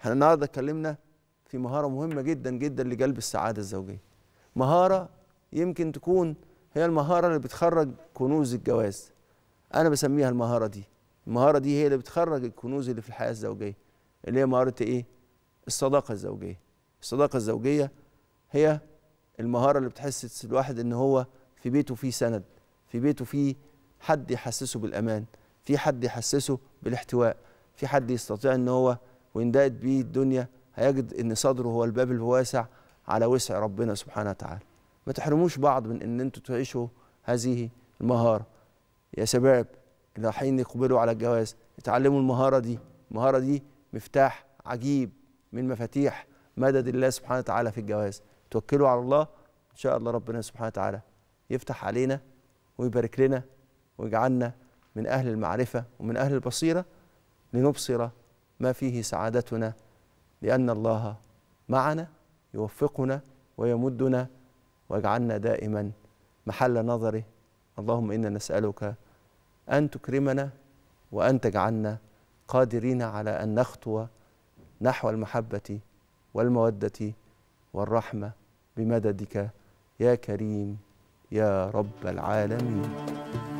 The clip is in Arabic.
احنا النهارده اتكلمنا في مهاره مهمه جدا جدا لجلب السعاده الزوجيه مهاره يمكن تكون هي المهاره اللي بتخرج كنوز الجواز انا بسميها المهاره دي المهاره دي هي اللي بتخرج الكنوز اللي في الحياه الزوجيه اللي هي مهاره ايه الصداقه الزوجيه الصداقه الزوجيه هي المهاره اللي بتحسس الواحد ان هو في بيته فيه سند في بيته فيه حد يحسسه بالامان في حد يحسسه بالاحتواء في حد يستطيع ان هو وإن به الدنيا هيجد إن صدره هو الباب الواسع على وسع ربنا سبحانه وتعالى ما تحرموش بعض من إن أنتوا تعيشوا هذه المهارة يا شباب إلى حين يقبلوا على الجواز اتعلموا المهارة دي المهارة دي مفتاح عجيب من مفاتيح مدد الله سبحانه وتعالى في الجواز توكلوا على الله إن شاء الله ربنا سبحانه وتعالى يفتح علينا ويبارك لنا ويجعلنا من أهل المعرفة ومن أهل البصيرة لنبصر ما فيه سعادتنا لأن الله معنا يوفقنا ويمدنا ويجعلنا دائما محل نظره اللهم إنا نسألك أن تكرمنا وأن تجعلنا قادرين على أن نخطو نحو المحبة والمودة والرحمة بمددك يا كريم يا رب العالمين